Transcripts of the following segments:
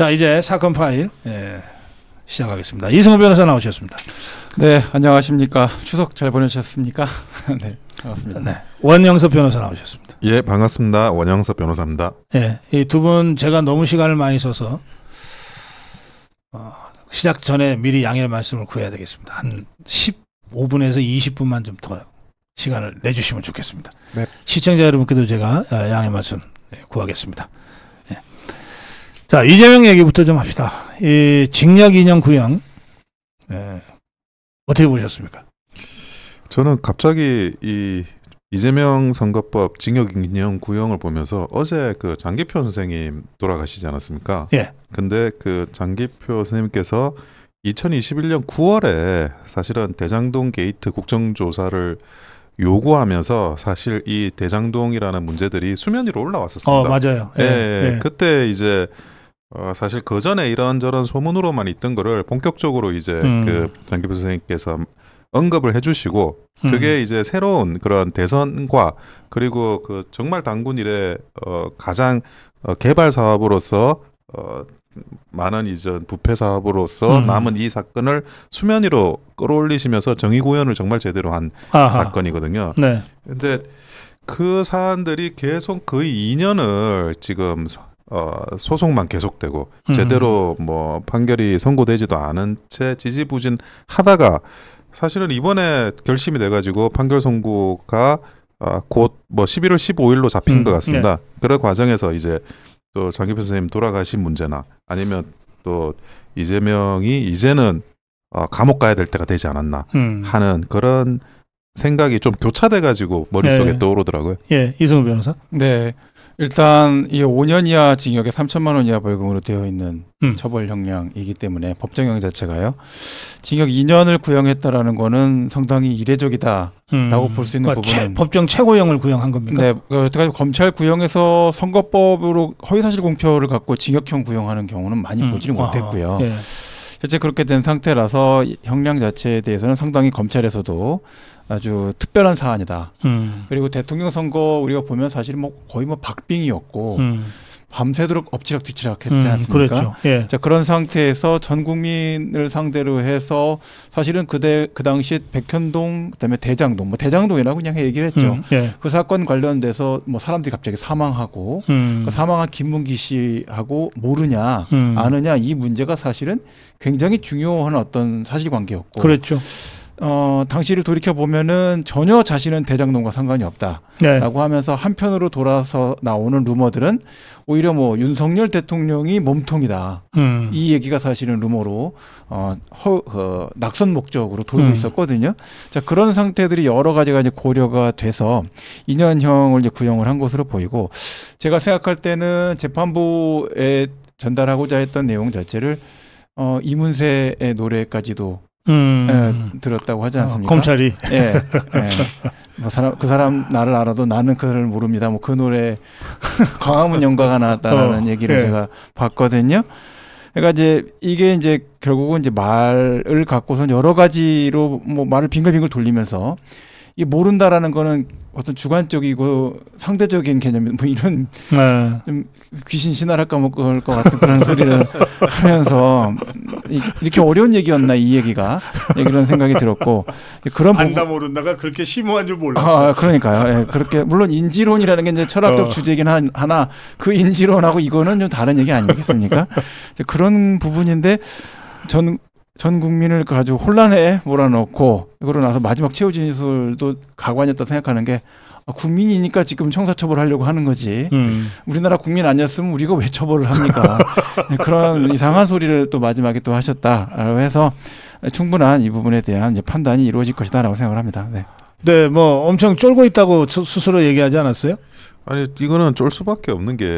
자, 이제 사건 파일 예, 시작하겠습니다. 이승우 변호사 나오셨습니다. 네, 안녕하십니까. 추석 잘 보내셨습니까? 네, 반갑습니다. 네, 원영섭 변호사 나오셨습니다. 예, 반갑습니다. 원영섭 변호사입니다. 예, 이두분 제가 너무 시간을 많이 써서 어, 시작 전에 미리 양해 말씀을 구해야 되겠습니다. 한 15분에서 20분만 좀 더 시간을 내주시면 좋겠습니다. 네. 시청자 여러분께도 제가 아, 양해 말씀 예, 구하겠습니다. 자, 이재명 얘기부터 좀 합시다. 이 징역 2년 구형, 예, 어떻게 보셨습니까? 저는 갑자기 이 이재명 선거법 징역 2년 구형을 보면서 어제 그 장기표 선생님 돌아가시지 않았습니까? 예. 근데 그 장기표 선생님께서 2021년 9월에 사실은 대장동 게이트 국정조사를 요구하면서 사실 이 대장동이라는 문제들이 수면 위로 올라왔었습니다. 어, 맞아요. 예, 예, 예. 그때 이제 어, 사실 그 전에 이런저런 소문으로만 있던 거를 본격적으로 이제 음. 그 장기부 선생님께서 언급을 해주시고 그게 음. 이제 새로운 그런 대선과 그리고 그 정말 당군 일에 어, 가장 어, 개발 사업으로서 어, 만원 이전 부패 사업으로서 음. 남은 이 사건을 수면 위로 끌어올리시면서 정의 구현을 정말 제대로 한 아하. 사건이거든요. 네. 근데 그 사안들이 계속 거의 그 2년을 지금 어, 소송만 계속되고 음. 제대로 뭐 판결이 선고되지도 않은 채 지지부진 하다가 사실은 이번에 결심이 돼가지고 판결 선고가 어, 곧뭐 11월 15일로 잡힌 음. 것 같습니다. 네. 그런 과정에서 이제 또 장기표 선생님 돌아가신 문제나 아니면 또 이재명이 이제는 어, 감옥 가야 될 때가 되지 않았나 음. 하는 그런 생각이 좀 교차돼 가지고 머릿속에 예. 떠오르더라고요. 예, 이승우 변호사. 네. 일단 이 5년 이하 징역에 3천만 원 이하 벌금으로 되어 있는 음. 처벌 형량이기 때문에 법정형 자체가요. 징역 2년을 구형했다라는 거는 상당히 이례적이다라고 음. 볼수 있는 그러니까 부분은 최, 법정 최고형을 구형한 겁니까? 네, 그러니까 검찰 구형에서 선거법으로 허위사실 공표를 갖고 징역형 구형하는 경우는 많이 음. 보지를 못했고요. 아, 예. 실제 그렇게 된 상태라서 형량 자체에 대해서는 상당히 검찰에서도 아주 특별한 사안이다. 음. 그리고 대통령 선거 우리가 보면 사실 뭐 거의 뭐 박빙이었고 음. 밤새도록 엎치락뒤치락 했지 음, 않습니까? 그렇죠. 예. 자, 그런 상태에서 전 국민을 상대로 해서 사실은 그대그 당시 백현동 그다음에 대장동 뭐 대장동이라고 그냥 얘기를 했죠. 음, 예. 그 사건 관련돼서 뭐 사람들이 갑자기 사망하고 음. 그 사망한 김문기 씨하고 모르냐 음. 아느냐 이 문제가 사실은 굉장히 중요한 어떤 사실관계였고 그렇죠. 어, 당시를 돌이켜 보면은 전혀 자신은 대장동과 상관이 없다라고 네. 하면서 한편으로 돌아서 나오는 루머들은 오히려 뭐 윤석열 대통령이 몸통이다 음. 이 얘기가 사실은 루머로 어, 허, 어 낙선 목적으로 돌고 음. 있었거든요. 자 그런 상태들이 여러 가지가 이제 고려가 돼서 2년형을 이제 구형을 한 것으로 보이고 제가 생각할 때는 재판부에 전달하고자 했던 내용 자체를 어, 이문세의 노래까지도 음. 에, 예, 들었다고 하지 어, 않습니까? 어, 검찰이 예, 예. 뭐 사람 그 사람 나를 알아도 나는 그를 모릅니다. 뭐 그 노래 광화문 연가가 나왔다라는 어, 얘기를 예. 제가 봤거든요. 그러니까 이제 이게 이제 결국은 이제 말을 갖고선 여러 가지로 뭐 말을 빙글빙글 돌리면서 이 모른다라는 거는 어떤 주관적이고 상대적인 개념 이뭐 이런 네. 좀 귀신 신화를 까먹을 것 같은 그런 소리를 하면서 이렇게 어려운 얘기였나 이 얘기가 예, 그런 생각이 들었고 예, 그런 안다 부분, 모른다가 그렇게 심오한 줄 몰랐어. 아, 그러니까요. 예, 그렇게 물론 인지론이라는 게 이제 철학적 어. 주제긴 이 한, 하나 그 인지론하고 이거는 좀 다른 얘기 아니겠습니까? 그런 부분인데 저는 전 국민을 그 아주 혼란에 몰아넣고 그러고 나서 마지막 최후 진술도 가관이었다 생각하는 게 아, 국민이니까 지금 청사처벌 을 하려고 하는 거지. 음. 우리나라 국민 아니었으면 우리가 왜 처벌을 합니까? 그런 이상한 소리를 또 마지막에 또 하셨다라고 해서 충분한 이 부분에 대한 판단이 이루어질 것이다라고 생각을 합니다. 네. 네, 뭐 엄청 쫄고 있다고 스스로 얘기하지 않았어요? 아니 이거는 쫄 수밖에 없는 게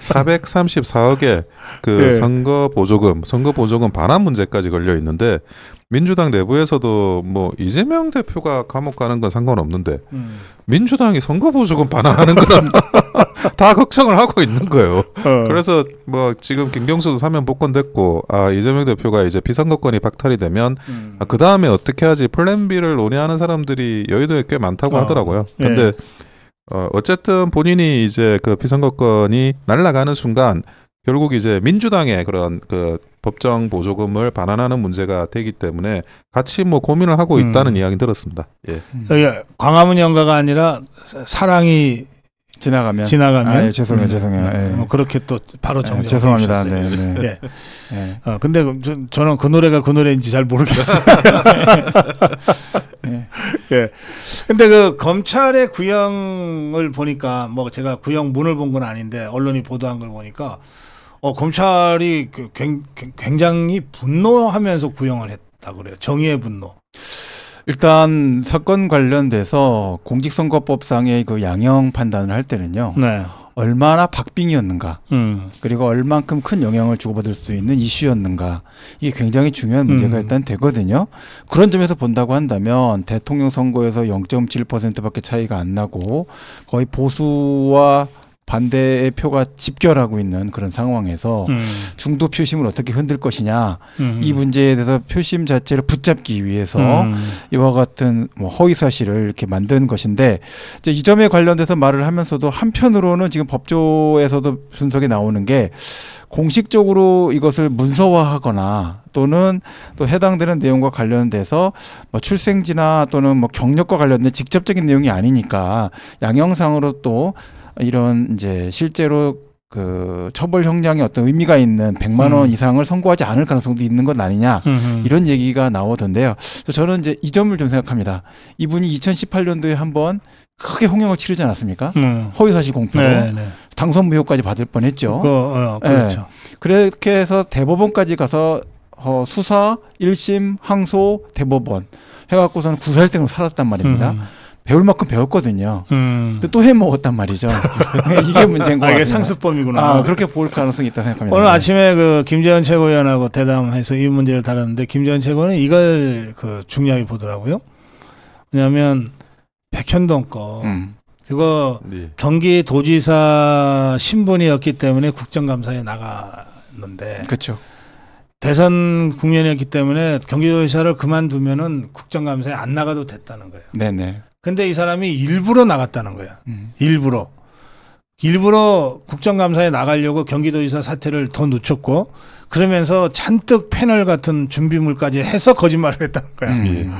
434억의 뭐 그 예. 선거 보조금, 선거 보조금 반환 문제까지 걸려 있는데 민주당 내부에서도 뭐 이재명 대표가 감옥 가는 건 상관없는데 음. 민주당이 선거 보조금 반환하는 건 다 걱정을 하고 있는 거예요. 어. 그래서 뭐 지금 김경수도 사면 복권됐고 아 이재명 대표가 이제 비선거권이 박탈이 되면 음. 아, 그 다음에 어떻게 하지 플랜 B를 논의하는 사람들이 여의도에 꽤 많다고 어. 하더라고요. 예. 근데 예. 어, 어쨌든 본인이 이제 그 비선거권이 날아가는 순간 결국 이제 민주당의 그런 그 법정 보조금을 반환하는 문제가 되기 때문에 같이 뭐 고민을 하고 있다는 음. 이야기 들었습니다. 예. 음. 광화문 연가가 아니라 사랑이 지나가면 지나가면 아, 예, 죄송해요 음. 죄송해요 예. 어, 그렇게 또 바로 정 예, 죄송합니다 네, 네. 예. 예. 어, 근데 저, 는그 노래가 그 노래인지 잘 모르겠어요 예. 예 근데 그 검찰의 구형을 보니까 뭐 제가 구형 문을 본 건 아닌데 언론이 보도한 걸 보니까 어 검찰이 그 굉장히 분노하면서 구형을 했다 그래요 정의의 분노 일단 사건 관련돼서 공직선거법상의 그 양형 판단을 할 때는요. 네. 얼마나 박빙이었는가, 음. 그리고 얼만큼 큰 영향을 주고받을 수 있는 이슈였는가, 이게 굉장히 중요한 문제가 음. 일단 되거든요. 그런 점에서 본다고 한다면 대통령 선거에서 0.7%밖에 차이가 안 나고 거의 보수와 반대의 표가 집결하고 있는 그런 상황에서 음. 중도 표심을 어떻게 흔들 것이냐 음. 이 문제에 대해서 표심 자체를 붙잡기 위해서 음. 이와 같은 뭐 허위 사실을 이렇게 만든 것인데 이제 이 점에 관련돼서 말을 하면서도 한편으로는 지금 법조에서도 분석이 나오는 게 공식적으로 이것을 문서화하거나 또는 또 해당되는 내용과 관련돼서 뭐 출생지나 또는 뭐 경력과 관련된 직접적인 내용이 아니니까 양형상으로 또 이런 이제 실제로 그 처벌 형량이 어떤 의미가 있는 100만 원 음. 이상을 선고하지 않을 가능성도 있는 것 아니냐 음흠. 이런 얘기가 나오던데요. 그래서 저는 이제 이 점을 좀 생각합니다. 이분이 2018년도에 한번 크게 홍역을 치르지 않았습니까? 음. 허위사실 공표로 네네. 당선 무효까지 받을 뻔했죠. 그, 어, 네. 그렇죠. 네. 그렇게 해서 대법원까지 가서 어, 수사, 1심, 항소, 대법원 해갖고서는 구사등때로 살았단 말입니다. 음. 배울 만큼 배웠거든요. 음. 근데 또 해먹었단 말이죠. 이게 문제인 거예요. 아, 이게 상습범이구나. 아, 그렇게 볼 가능성이 있다 생각합니다. 오늘 아침에 그 김재현 최고위원하고 대담해서 이 문제를 다뤘는데 김재현 최고는 이걸 그 중요하게 보더라고요. 왜냐하면 백현동 거 음. 그거 네. 경기도지사 신분이었기 때문에 국정감사에 나갔는데 그렇죠. 대선 국면이었기 때문에 경기도지사를 그만두면은 국정감사에 안 나가도 됐다는 거예요. 네네. 근데 이 사람이 일부러 나갔다는 거야. 음. 일부러. 일부러 국정감사에 나가려고 경기도지사 사태를 더 늦췄고 그러면서 잔뜩 패널 같은 준비물까지 해서 거짓말을 했다는 거야. 음. 예.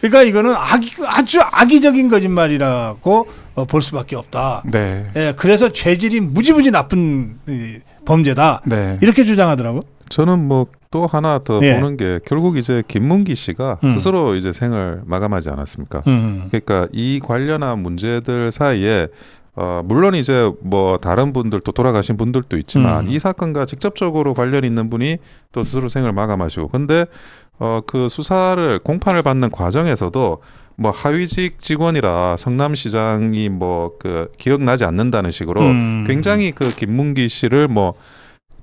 그러니까 이거는 악이, 아주 악의적인 거짓말이라고 어, 볼 수밖에 없다. 네. 예, 그래서 죄질이 무지무지 나쁜 이, 범죄다. 네. 이렇게 주장하더라고. 저는 뭐 또 하나 더 예. 보는 게 결국 이제 김문기 씨가 음. 스스로 이제 생을 마감하지 않았습니까? 음. 그러니까 이 관련한 문제들 사이에 어, 물론 이제 뭐 다른 분들 또 돌아가신 분들도 있지만 음. 이 사건과 직접적으로 관련 있는 분이 또 스스로 생을 마감하시고 근데 어, 그 수사를 공판을 받는 과정에서도 뭐 하위직 직원이라 성남시장이 뭐 그 기억나지 않는다는 식으로 음. 굉장히 그 김문기 씨를 뭐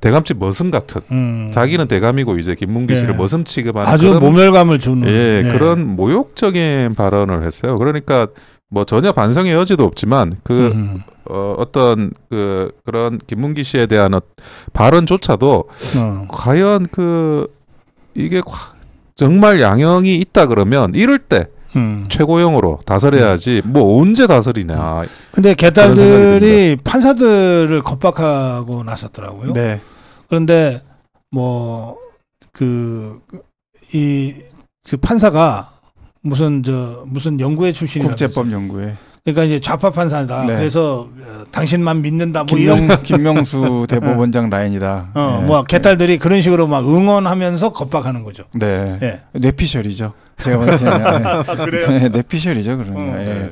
대감집 머슴 같은 음. 자기는 대감이고 이제 김문기 씨를 예. 머슴 취급하는 아주 그런, 모멸감을 주는 예, 예, 그런 모욕적인 발언을 했어요. 그러니까 뭐 전혀 반성의 여지도 없지만 그 음. 어, 어떤 그 그런 김문기 씨에 대한 어, 발언조차도 어. 과연 그 이게 정말 양형이 있다 그러면 이럴 때 음. 최고형으로 다스려야지 음. 뭐 언제 다스리냐. 근데 개딸들이 판사들을 겁박하고 나섰더라고요. 네. 그런데 뭐 그 이 그 판사가 무슨 저 무슨 연구회 출신이라 국제법 연구회. 그러니까 이제 좌파 판사다. 네. 그래서 어, 당신만 믿는다. 뭐 김명, 이런 김명수 네. 대법원장 라인이다. 어, 네. 뭐 네. 개딸들이 그런 식으로 막 응원하면서 겁박하는 거죠. 네. 네. 뇌피셜이죠. 제가 봤을 때는 아, 네. 뇌피셜이죠, 그러면. 어, 예. 네.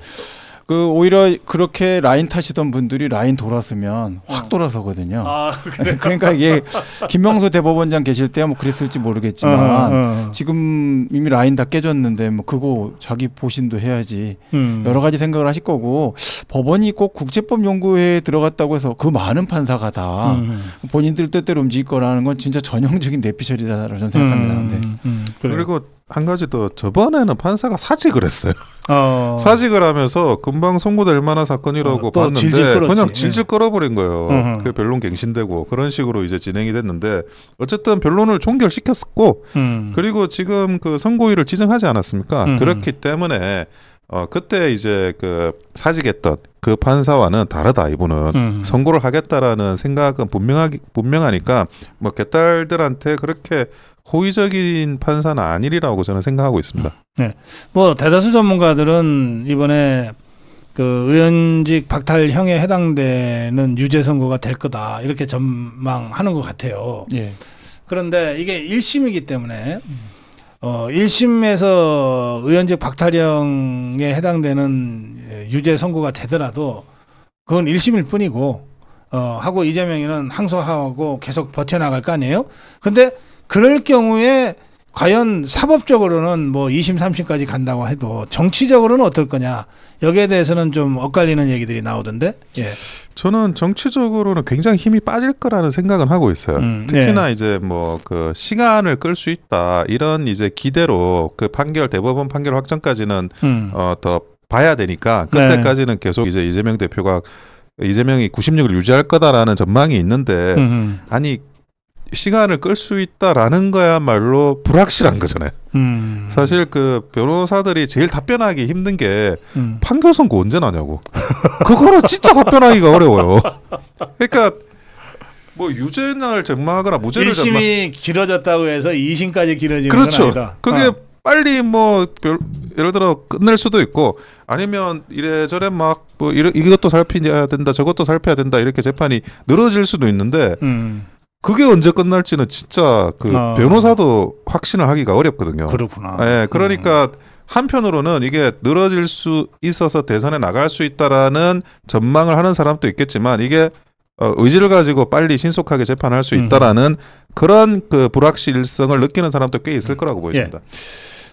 그 오히려 그렇게 라인 타시던 분들이 라인 돌아서면 어. 확 돌아서거든요. 아, 그러니까 이게 김명수 대법원장 계실 때 뭐 그랬을지 모르겠지만 어, 어, 어. 지금 이미 라인 다 깨졌는데 뭐 그거 자기 보신도 해야지 음. 여러 가지 생각을 하실 거고 법원이 꼭 국제법 연구회에 들어갔다고 해서 그 많은 판사가 다 음. 본인들 뜻대로 움직일 거라는 건 진짜 전형적인 뇌피셜이다라 저는 생각합니다. 음, 근데. 음, 음. 그리고 한 가지 또 저번에는 판사가 사직을 했어요. 어. 사직을 하면서 근 금방 선고될 만한 사건이라고 어, 봤는데 질질 그냥 예. 질질 끌어버린 거예요. 그 변론 갱신되고 그런 식으로 이제 진행이 됐는데 어쨌든 변론을 종결시켰고 었 음. 그리고 지금 그 선고일을 지정하지 않았습니까? 음. 그렇기 때문에 어 그때 이제 그 사직했던 그 판사와는 다르다 이분은 음. 선고를 하겠다라는 생각은 분명하기 분명하니까 뭐 개딸들한테 그렇게 호의적인 판사는 아니라고 저는 생각하고 있습니다. 네, 뭐 대다수 전문가들은 이번에 그 의원직 박탈형에 해당되는 유죄 선고가 될 거다 이렇게 전망하는 것 같아요. 예. 그런데 이게 1심이기 때문에 어 1심에서 의원직 박탈형에 해당되는 유죄 선고가 되더라도 그건 1심일 뿐이고 어 하고 이재명이는 항소하고 계속 버텨 나갈 거 아니에요. 근데 그럴 경우에 과연 사법적으로는 뭐 2심, 3심까지 간다고 해도 정치적으로는 어떨 거냐. 여기에 대해서는 좀 엇갈리는 얘기들이 나오던데. 예. 저는 정치적으로는 굉장히 힘이 빠질 거라는 생각은 하고 있어요. 음, 특히나 예. 이제 뭐 그 시간을 끌 수 있다 이런 이제 기대로 그 판결 대법원 판결 확정까지는 음. 어더 봐야 되니까 그때까지는 네. 계속 이제 이재명 대표가 이재명이 96을 유지할 거다라는 전망이 있는데 음흠. 음. 아니 시간을 끌 수 있다라는 거야말로 불확실한 거잖아요. 음. 사실 그 변호사들이 제일 답변하기 힘든 게 음. 판결 선고 언제 나냐고. 그거는 진짜 답변하기가 어려워요. 그러니까 뭐 유죄날 증명하거나 무죄를 증명. 1심이 길어졌다고 해서 2심까지 길어지는 그렇죠. 아니다. 그게 어. 빨리 뭐 별, 예를 들어 끝낼 수도 있고 아니면 이래저래 막 뭐 이것도 살펴야 된다 저것도 살펴야 된다 이렇게 재판이 늘어질 수도 있는데 음. 그게 언제 끝날지는 진짜 그 어. 변호사도 확신을 하기가 어렵거든요. 그렇구나. 예, 그러니까 음. 한편으로는 이게 늘어질 수 있어서 대선에 나갈 수 있다라는 전망을 하는 사람도 있겠지만 이게 어, 의지를 가지고 빨리 신속하게 재판할 수 있다라는 음. 그런 그 불확실성을 느끼는 사람도 꽤 있을 음. 거라고 보입니다. 예.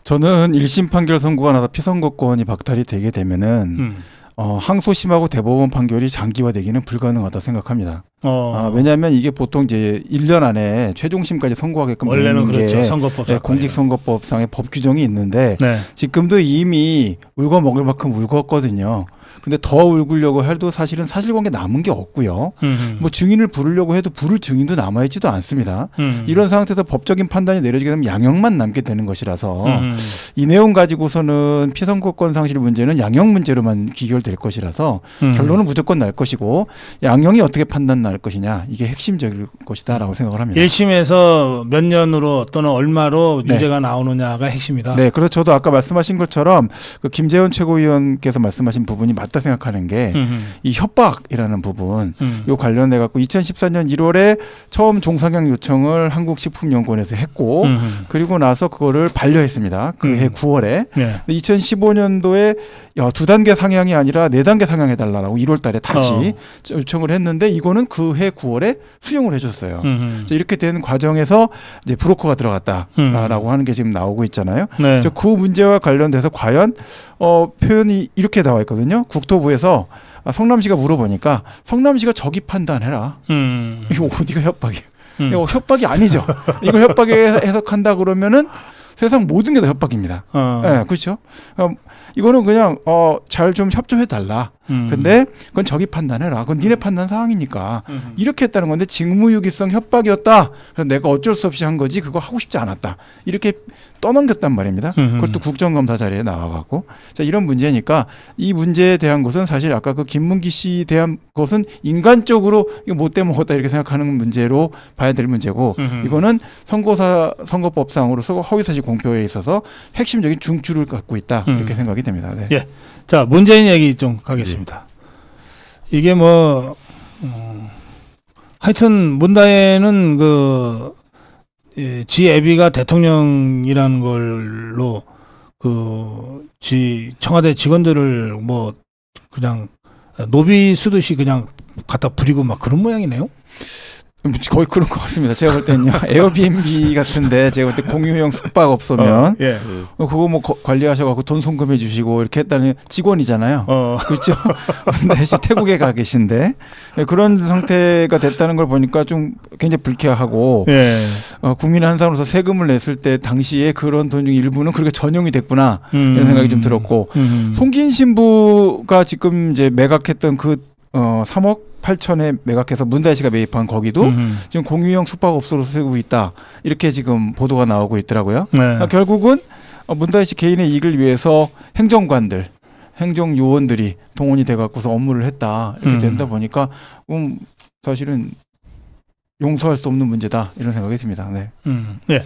저는 일심 판결 선고가 나서 피선거권이 박탈이 되게 되면은 음. 어, 항소심하고 대법원 판결이 장기화되기는 불가능하다 생각합니다. 어. 아, 왜냐하면 이게 보통 이제 1년 안에 최종심까지 선고하게끔 원래는 그렇죠. 선거법 네, 공직선거법상의 법 규정이 있는데 네. 지금도 이미 울고 먹을 만큼 울었거든요. 근데 더울구려고 해도 사실은 사실관계 남은 게 없고요. 음흠. 뭐 증인을 부르려고 해도 부를 증인도 남아 있지도 않습니다. 음흠. 이런 상태에서 법적인 판단이 내려지게 되면 양형만 남게 되는 것이라서 음흠. 이 내용 가지고서는 피선거권 상실 문제는 양형 문제로만 귀결될 것이라서 결론은 무조건 날 것이고 양형이 어떻게 판단 날 것이냐 이게 핵심적일 것이다라고 생각을 합니다. 1심에서 몇 년으로 또는 얼마로 유죄가 네. 나오느냐가 핵심이다. 네, 그래서 저도 아까 말씀하신 것처럼 그 김재현 최고위원께서 말씀하신 부분이 맞. 같다 생각하는 게 이 협박이라는 부분 음. 요 관련돼 갖고 2014년 1월에 처음 종상향 요청을 한국식품연구원에서 했고 음. 그리고 나서 그거를 반려했습니다. 그해 음. 9월에 네. 2015년도에 야, 두 단계 상향이 아니라 네 단계 상향해 달라고 라 1월 달에 다시 어. 요청을 했는데 이거는 그해 9월에 수용을 해줬어요. 이렇게 된 과정에서 이제 브로커가 들어갔다라고 음. 하는 게 지금 나오고 있잖아요. 네. 그 문제와 관련돼서 과연 어, 표현이 이렇게 나와 있거든요. 국토부에서 아, 성남시가 물어보니까 성남시가 저기 판단해라. 음. 이거 어디가 협박이에요? 음. 이거 협박이 아니죠. 이거 협박에 해석한다 그러면은 세상 모든 게 다 협박입니다. 어. 네, 그렇죠. 이거는 그냥 어, 잘 좀 협조해 달라. 음. 근데 그건 적이 판단해라. 그건 니네 판단 사항이니까 음. 이렇게 했다는 건데 직무유기성 협박이었다. 그래서 내가 어쩔 수 없이 한 거지 그거 하고 싶지 않았다. 이렇게 떠넘겼단 말입니다. 그것도 국정감사 자리에 나와갖고 자 이런 문제니까 이 문제에 대한 것은 사실 아까 그 김문기 씨에 대한 것은 인간적으로 이거 못돼 먹었다 이렇게 생각하는 문제로 봐야 될 문제고 이거는 선거사 선거법상으로 서 허위사실 공표에 있어서 핵심적인 중추를 갖고 있다 이렇게 음. 생각이 됩니다. 네. 예. 자 문재인 얘기 좀 가겠습니다. 예. 것입니다. 이게 뭐 음, 하여튼 문다에는 그지 애비가 대통령이라는 걸로 그 지 청와대 직원들을 뭐 그냥 노비 쓰듯이 그냥 갖다 부리고 막 그런 모양이네요. 거의 그런 것 같습니다. 제가 볼 때는요. 에어비앤비 같은데 제가 볼 때 공유형 숙박없으면 어, 예. 어, 그거 뭐 관리하셔갖고 돈 송금해 주시고 이렇게 했다는 직원이잖아요. 어. 그렇죠. 근데 태국에 가 계신데 예, 그런 상태가 됐다는 걸 보니까 좀 굉장히 불쾌하고 예. 어, 국민의 한 사람으로서 세금을 냈을 때 당시에 그런 돈 중 일부는 그렇게 전용이 됐구나 음. 이런 생각이 좀 음. 들었고 음. 송긴 신부가 지금 이제 매각했던 그어 3억 8천에 매각해서 문다이 씨가 매입한 거기도 음흠. 지금 공유형 숙박업소로 쓰고 있다 이렇게 지금 보도가 나오고 있더라고요. 네. 그러니까 결국은 어, 문다이씨 개인의 이익을 위해서 행정관들 행정 요원들이 동원이 돼 갖고서 업무를 했다 이렇게 음. 된다 보니까 음 사실은 용서할 수 없는 문제다 이런 생각이 듭니다. 네. 음, 네.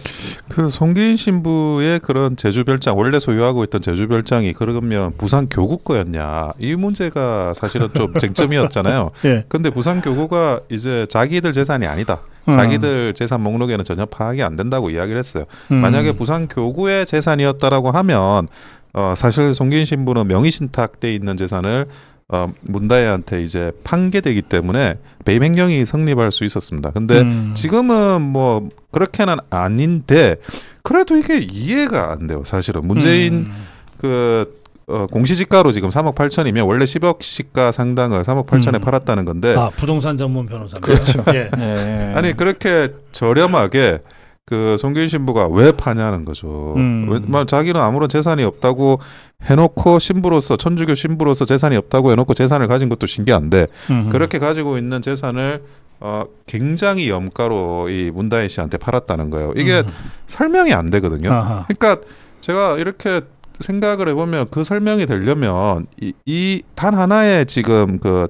그 송기인 신부의 그런 제주별장 원래 소유하고 있던 제주별장이 그러면 부산 교구 거였냐 이 문제가 사실은 좀 쟁점이었잖아요. 예. 근데 부산 교구가 이제 자기들 재산이 아니다. 음. 자기들 음. 재산 목록에는 전혀 파악이 안 된다고 이야기를 했어요. 음. 만약에 부산 교구의 재산이었다라고 하면 어, 사실 송기인 신부는 명의신탁돼 있는 재산을 어, 문다혜한테 이제 판계되기 때문에 배임 행정이 성립할 수 있었습니다. 근데 음. 지금은 뭐 그렇게는 아닌데 그래도 이게 이해가 안 돼요. 사실은 문재인 음. 그 어, 공시지가로 지금 3억 8천이면 원래 10억 시가 상당을 3억 8천에 음. 팔았다는 건데. 아 부동산 전문 변호사. 그렇죠. 예. 예. 아니 그렇게 저렴하게 그 송교인 신부가 왜 파냐는 거죠. 음. 왜, 자기는 아무런 재산이 없다고 해놓고 신부로서 천주교 신부로서 재산이 없다고 해놓고 재산을 가진 것도 신기한데 음흠. 그렇게 가지고 있는 재산을 어, 굉장히 염가로 이 문다혜 씨한테 팔았다는 거예요. 이게 음 설명이 안 되거든요. 아하. 그러니까 제가 이렇게 생각을 해보면 그 설명이 되려면 이단 이 하나의 지금 그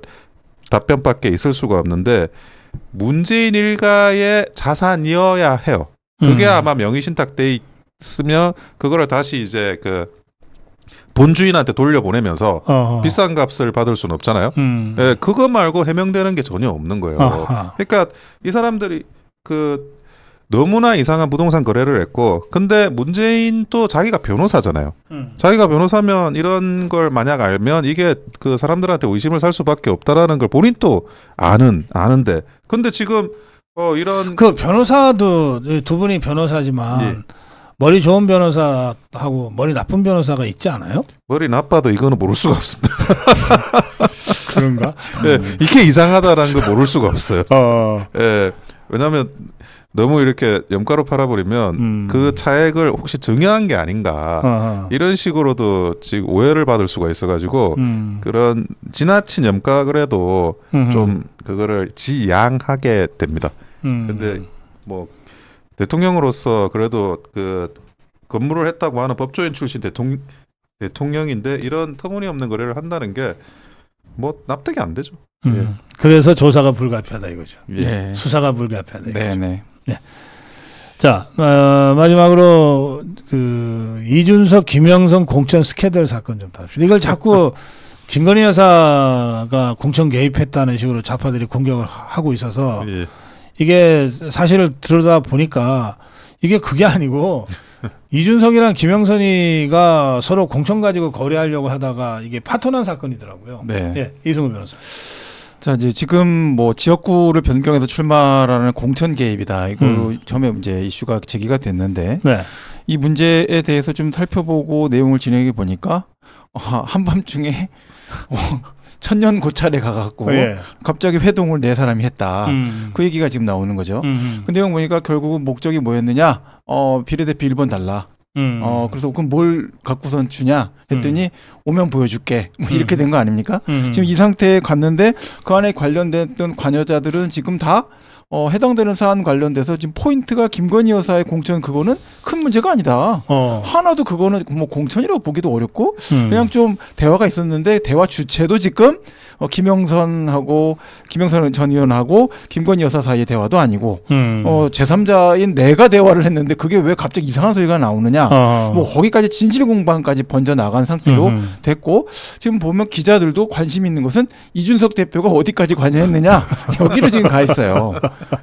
답변밖에 있을 수가 없는데 문재인 일가의 자산이어야 해요. 그게 음. 아마 명의신탁돼 있으면 그거를 다시 이제 그 본주인한테 돌려보내면서 어허. 비싼 값을 받을 수는 없잖아요. 음. 예, 그거 말고 해명되는 게 전혀 없는 거예요. 아하. 그러니까 이 사람들이 그 너무나 이상한 부동산 거래를 했고 근데 문재인 또 자기가 변호사잖아요. 음. 자기가 변호사면 이런 걸 만약 알면 이게 그 사람들한테 의심을 살 수밖에 없다라는 걸 본인 또 아는 아는데 근데 지금 어 이런 그 변호사도 두 분이 변호사지만 예. 머리 좋은 변호사하고 머리 나쁜 변호사가 있지 않아요? 머리 나빠도 이거는 모를 수가 없습니다. 그런가? 예, 음. 이게 이상하다라는 걸 모를 수가 없어요. 어. 예, 왜냐하면 너무 이렇게 염가로 팔아버리면 음. 그 차액을 혹시 증여한 게 아닌가 아하. 이런 식으로도 지금 오해를 받을 수가 있어가지고 음. 그런 지나친 염가 그래도 좀 그거를 지양하게 됩니다. 음. 근데 뭐 대통령으로서 그래도 그 근무를 했다고 하는 법조인 출신 대통령 대통령인데 이런 터무니없는 거래를 한다는 게 뭐 납득이 안 되죠. 음. 예. 그래서 조사가 불가피하다 이거죠. 예. 네. 수사가 불가피하다 이거죠. 네네. 예. 자 어, 마지막으로 그 이준석 김영선 공천 스캔들 사건 좀다봅시다 이걸 자꾸 김건희 여사가 공천 개입했다는 식으로 좌파들이 공격을 하고 있어서 예. 이게 사실을 들여다 보니까 이게 그게 아니고 이준석이랑 김영선이가 서로 공천 가지고 거래하려고 하다가 이게 파토난 사건이더라고요. 네. 예, 이승우 변호사. 자 이제 지금 뭐 지역구를 변경해서 출마라는 공천 개입이다. 이거 음. 처음에 이제 이슈가 제기가 됐는데 네. 이 문제에 대해서 좀 살펴보고 내용을 진행해 보니까 아, 한밤중에 어, 천년 고찰에 가갖고 예. 갑자기 회동을 네 사람이 했다. 음. 그 얘기가 지금 나오는 거죠. 음. 그 내용 보니까 결국은 목적이 뭐였느냐? 어, 비례대표 1번 달라. 음. 어, 그래서 그럼 뭘 갖고선 주냐 했더니 음. 오면 보여줄게. 뭐 이렇게 음. 된거 아닙니까? 음. 지금 이 상태에 갔는데 그 안에 관련됐던 관여자들은 지금 다 어, 해당되는 사안 관련돼서 지금 포인트가 김건희 여사의 공천 그거는 큰 문제가 아니다. 어. 하나도 그거는 뭐 공천이라고 보기도 어렵고 음. 그냥 좀 대화가 있었는데 대화 주체도 지금 어, 김영선하고 김영선 전 의원하고 김건희 여사 사이의 대화도 아니고 음. 어, 제3자인 내가 대화를 했는데 그게 왜 갑자기 이상한 소리가 나오느냐. 어. 뭐 거기까지 진실 공방까지 번져 나간 상태로 음. 됐고 지금 보면 기자들도 관심 있는 것은 이준석 대표가 어디까지 관여했느냐 여기로 지금 가 있어요.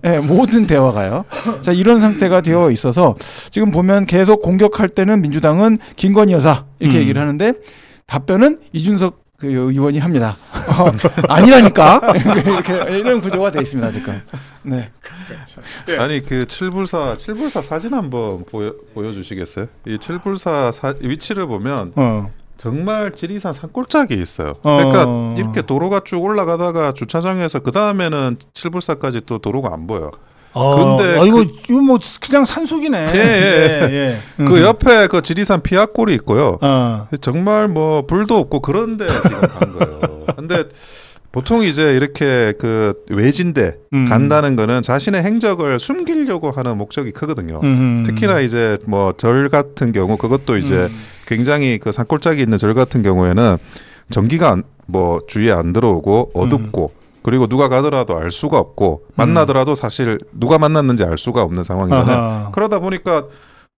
네, 모든 대화가요. 자 이런 상태가 되어 있어서 지금 보면 계속 공격할 때는 민주당은 김건희 여사 이렇게 음. 얘기를 하는데 답변은 이준석 그 의원이 합니다. 어, 아니라니까 이렇게 이런 구조가 되어 있습니다 지금. 네. 네. 아니 그 칠불사 칠불사 사진 한번 보여 보여주시겠어요? 이 칠불사 사, 위치를 보면 어. 정말 지리산 산골짜기 있어요. 어. 그러니까 이렇게 도로가 쭉 올라가다가 주차장에서 그 다음에는 칠불사까지 또 도로가 안 보여. 어, 근데 아, 이거 그, 이거 뭐 그냥 산속이네. 예, 예. 예, 예. 그 음. 그 옆에 그 지리산 피아골이 있고요. 어. 정말 뭐 불도 없고 그런데 지금 간 거예요. 근데 보통 이제 이렇게 그 외진데 음. 간다는 거는 자신의 행적을 숨기려고 하는 목적이 크거든요. 음. 음, 음. 특히나 이제 뭐 절 같은 경우 그것도 이제 음. 굉장히 그 산골짜기 있는 절 같은 경우에는 전기가 안, 뭐 주위에 안 들어오고 어둡고 음. 그리고 누가 가더라도 알 수가 없고 만나더라도 사실 누가 만났는지 알 수가 없는 상황이잖아요. 아하. 그러다 보니까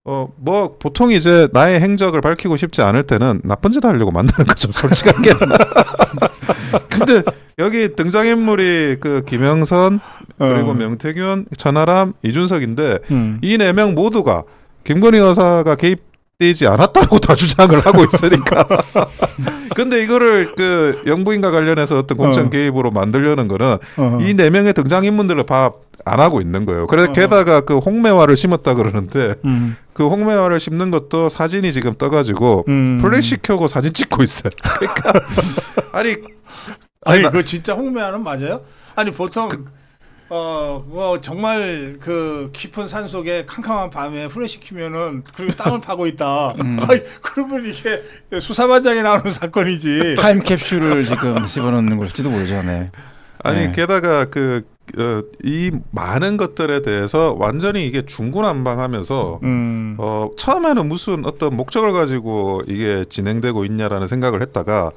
어 뭐 보통 이제 나의 행적을 밝히고 싶지 않을 때는 나쁜 짓 하려고 만나는 거죠 솔직하게. 근데 여기 등장인물이 그 김영선 어. 그리고 어. 명태균, 천하람, 이준석인데 음. 이네 명 모두가 김건희 여사가 개입 되지 않았다고 다 주장을 하고 있으니까. 근데 이거를 그 영부인과 관련해서 어떤 공천 어. 개입으로 만들려는 거는 어. 이네 명의 등장 인물들을 밥안 하고 있는 거예요. 그래서 어. 게다가 그 홍매화를 심었다 그러는데 음. 그 홍매화를 심는 것도 사진이 지금 떠가지고 음. 플래시 켜고 사진 찍고 있어요. 그러니까 아니 아니, 아니 나, 그 진짜 홍매화는 맞아요? 아니 보통 그, 어, 뭐 정말 그 깊은 산 속에 캄캄한 밤에 후레시 키면은 그리고 땅을 파고 있다. 음. 아이, 그러면 이게 수사반장이 나오는 사건이지. 타임캡슐을 지금 집어넣는 걸지도 모르죠. 네. 아니 네. 게다가 그이 어, 많은 것들에 대해서 완전히 이게 중구난방하면서 음. 어, 처음에는 무슨 어떤 목적을 가지고 이게 진행되고 있냐라는 생각을 했다가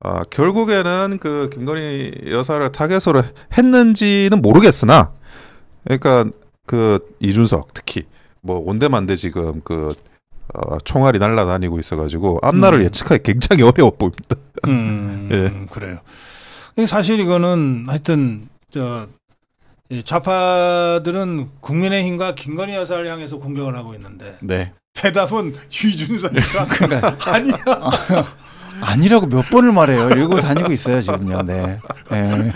아, 결국에는 그 김건희 여사를 타겟으로 했는지는 모르겠으나 그러니까 그 이준석 특히 뭐 온데만데 지금 그 어, 총알이 날라다니고 있어가지고 앞날을 음. 예측하기 굉장히 어려워 보입니다. 음, 예. 그래요. 사실 이거는 하여튼 저 좌파들은 국민의힘과 김건희 여사를 향해서 공격을 하고 있는데 네. 대답은 이준석이 그러니까. 아니야. 어. 아니라고 몇 번을 말해요. 읽고 다니고 있어요 지금요. 네. 네.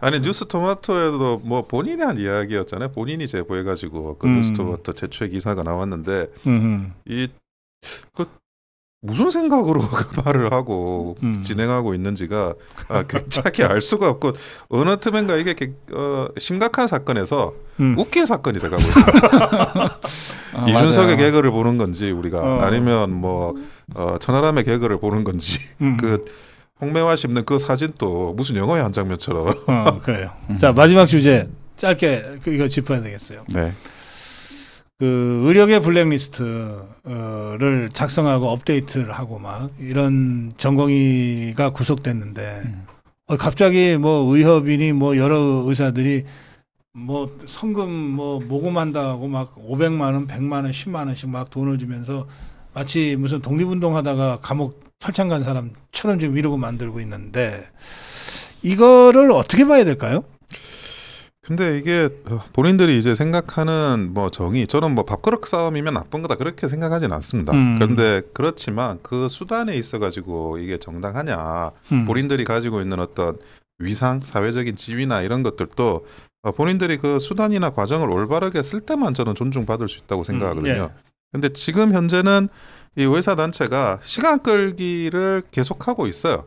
아니 뉴스 토마토에도 뭐 본인이 한 이야기였잖아요. 본인이 제보해가지고 그 음. 뉴스 토마토 제초의 기사가 나왔는데 음이 그, 무슨 생각으로 그 말을 하고 음. 진행하고 있는지가 아, 굉장히 알 수가 없고 어느 틈엔가 이게 어, 심각한 사건에서 음. 웃긴 사건이 돼가고 있습니 아, 이준석의 맞아요. 개그를 보는 건지 우리가 어. 아니면 뭐 어, 천하람의 개그를 보는 건지 음. 그 홍매화 씹는 그 사진도 무슨 영화의 한 장면처럼. 어, 그래요. 자 마지막 주제 짧게 그, 이거 짚어야 되겠어요. 네. 그 의료계 블랙리스트를 작성하고 업데이트를 하고 막 이런 전공의가 구속됐는데 음. 갑자기 뭐 의협이니 뭐 여러 의사들이 뭐 성금 뭐 모금한다고 막 500만 원, 100만 원, 10만 원씩 막 돈을 주면서 마치 무슨 독립운동 하다가 감옥 철창 간 사람처럼 지금 이러고 만들고 있는데 이거를 어떻게 봐야 될까요? 근데 이게 본인들이 이제 생각하는 뭐정의 저는 뭐 밥그릇 싸움이면 나쁜 거다 그렇게 생각하진 않습니다. 음. 그런데 그렇지만 그 수단에 있어 가지고 이게 정당하냐 음. 본인들이 가지고 있는 어떤 위상 사회적인 지위나 이런 것들도 본인들이 그 수단이나 과정을 올바르게 쓸 때만 저는 존중받을 수 있다고 생각하거든요. 음, 예. 근데 지금 현재는 이 회사 단체가 시간 끌기를 계속하고 있어요.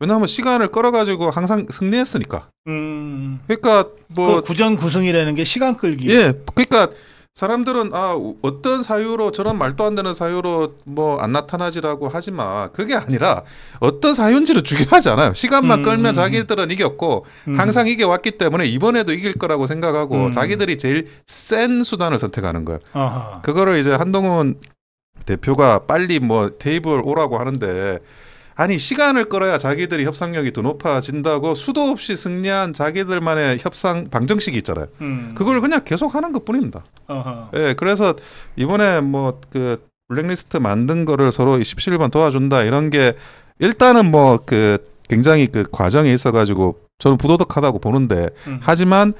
왜냐하면 시간을 끌어가지고 항상 승리했으니까. 음. 그러니까 뭐 그 구전 구승이라는 게 시간 끌기. 예. 그러니까 사람들은 아 어떤 사유로 저런 말도 안 되는 사유로 뭐 안 나타나지라고 하지만 그게 아니라 어떤 사유인지를 중요하지 않아요. 시간만 음. 끌면 자기들은 이겼고 음. 항상 이게왔기 때문에 이번에도 이길 거라고 생각하고 음. 자기들이 제일 센 수단을 선택하는 거예요. 아하. 그거를 이제 한동훈 대표가 빨리 뭐 테이블 오라고 하는데 아니 시간을 끌어야 자기들이 협상력이 더 높아진다고 수도 없이 승리한 자기들만의 협상 방정식이 있잖아요. 음. 그걸 그냥 계속 하는 것뿐입니다. 어허. 예, 그래서 이번에 뭐 그 블랙리스트 만든 거를 서로 17번 도와준다 이런 게 일단은 뭐 그 굉장히 그 과정에 있어 가지고 저는 부도덕하다고 보는데 음. 하지만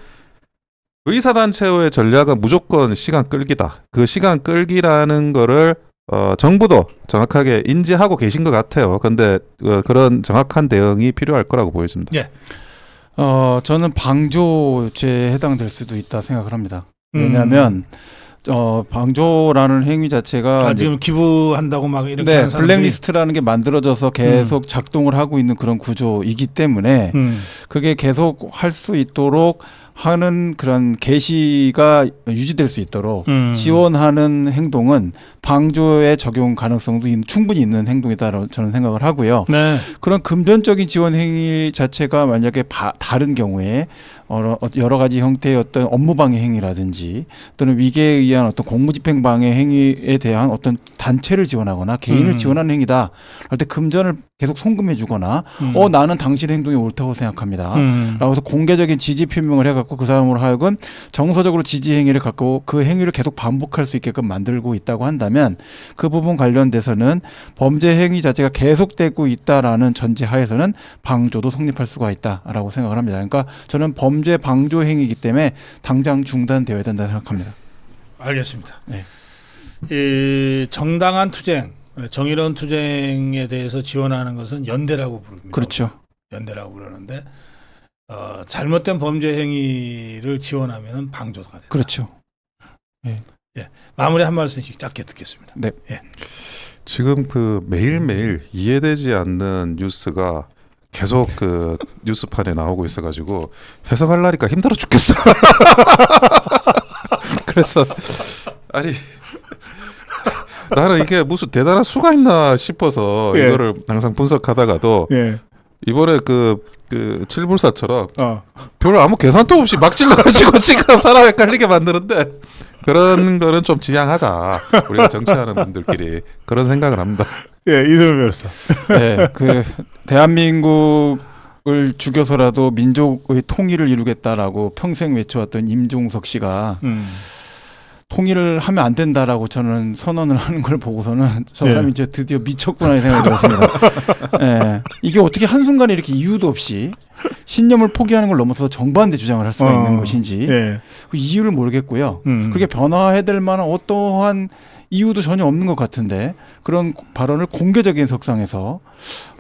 의사단체의 전략은 무조건 시간 끌기다. 그 시간 끌기라는 거를 어, 정부도 정확하게 인지하고 계신 것 같아요. 그런데 어, 그런 정확한 대응이 필요할 거라고 보여니다 예. 어, 저는 방조죄에 해당될 수도 있다 생각을 합니다. 음. 왜냐하면 음. 어, 방조라는 행위 자체가 아, 지금 기부한다고 막 이렇게 네, 블랙리스트라는 게 만들어져서 음. 계속 음. 작동을 하고 있는 그런 구조이기 때문에 음. 그게 계속 할 수 있도록 하는 그런 개시가 유지될 수 있도록 음. 지원하는 행동은 방조에 적용 가능성도 충분히 있는 행동이다 저는 생각을 하고요. 네. 그런 금전적인 지원 행위 자체가 만약에 바, 다른 경우에 여러 가지 형태의 어떤 업무방해 행위라든지 또는 위계에 의한 어떤 공무집행방해 행위에 대한 어떤 단체를 지원하거나 개인을 음. 지원하는 행위다 할 때 금전을 계속 송금해주거나 음. 어 나는 당신의 행동이 옳다고 생각합니다라고 음. 해서 공개적인 지지 표명을 해갖고 그 사람으로 하여금 정서적으로 지지 행위를 갖고 그 행위를 계속 반복할 수 있게끔 만들고 있다고 한다면 그 부분 관련돼서는 범죄 행위 자체가 계속되고 있다라는 전제하에서는 방조도 성립할 수가 있다라고 생각을 합니다. 그러니까 저는 범 범죄 방조 행위이기 때문에 당장 중단되어야 된다 생각합니다. 알겠습니다. 네. 이 정당한 투쟁, 정의로운 투쟁에 대해서 지원하는 것은 연대라고 부릅니다. 그렇죠. 연대라고 부르는데 어, 잘못된 범죄 행위를 지원하면 방조가 된다. 그렇죠. 네. 예. 마무리 한 말씀씩 짧게 듣겠습니다. 네. 예. 지금 그 매일매일 이해되지 않는 뉴스가 계속 그 뉴스판에 나오고 있어가지고 해석할라니까 힘들어 죽겠어. 그래서 아니 나는 이게 무슨 대단한 수가 있나 싶어서 예. 이거를 항상 분석하다가도 예. 이번에 그, 그 칠불사처럼 어. 별 아무 계산도 없이 막 질러가지고 지금 사람 헷갈리게 만드는데 그런 거는 좀 지양하자. 우리가 정치하는 분들끼리 그런 생각을 합니다. 예, 이소영 변호사. 예, 그 대한민국을 죽여서라도 민족의 통일을 이루겠다라고 평생 외쳐왔던 임종석 씨가 음. 통일을 하면 안 된다라고 저는 선언을 하는 걸 보고서는 저 네. 사람이 예. 이제 드디어 미쳤구나 이 생각이 들었습니다. 예. 이게 어떻게 한순간에 이렇게 이유도 없이 신념을 포기하는 걸 넘어서 정반대 주장을 할 수가 어, 있는 것인지 예. 그 이유를 모르겠고요. 음. 그렇게 변화해야 될 만한 어떠한 이유도 전혀 없는 것 같은데 그런 발언을 공개적인 석상에서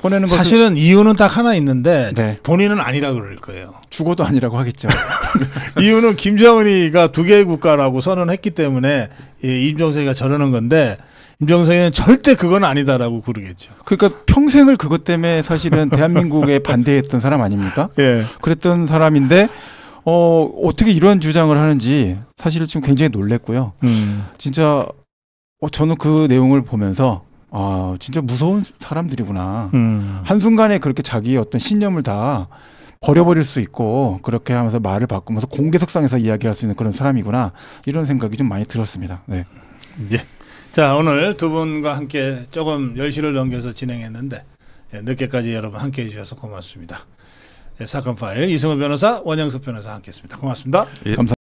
보내는 것 사실은 이유는 딱 하나 있는데 네. 본인은 아니라 그럴 거예요. 죽어도 아니라고 하겠죠. 이유는 김정은이가 두 개의 국가라고 선언했기 때문에 임종석이가 저러는 건데 임병석이는 절대 그건 아니다라고 고르겠죠. 그러니까 평생을 그것 때문에 사실은 대한민국에 반대했던 사람 아닙니까? 예. 그랬던 사람인데 어 어떻게 이런 주장을 하는지 사실 지금 굉장히 놀랬고요. 음. 진짜 어, 저는 그 내용을 보면서 아 진짜 무서운 사람들이구나. 음. 한 순간에 그렇게 자기의 어떤 신념을 다 버려버릴 수 있고 그렇게 하면서 말을 바꾸면서 공개석상에서 이야기할 수 있는 그런 사람이구나 이런 생각이 좀 많이 들었습니다. 네. 예. 자 오늘 두 분과 함께 조금 10시를 넘겨서 진행했는데 예, 늦게까지 여러분 함께해 주셔서 고맙습니다. 예, 사건 파일 이승우 변호사 원영석 변호사 함께했습니다. 고맙습니다. 예, 감사합니다.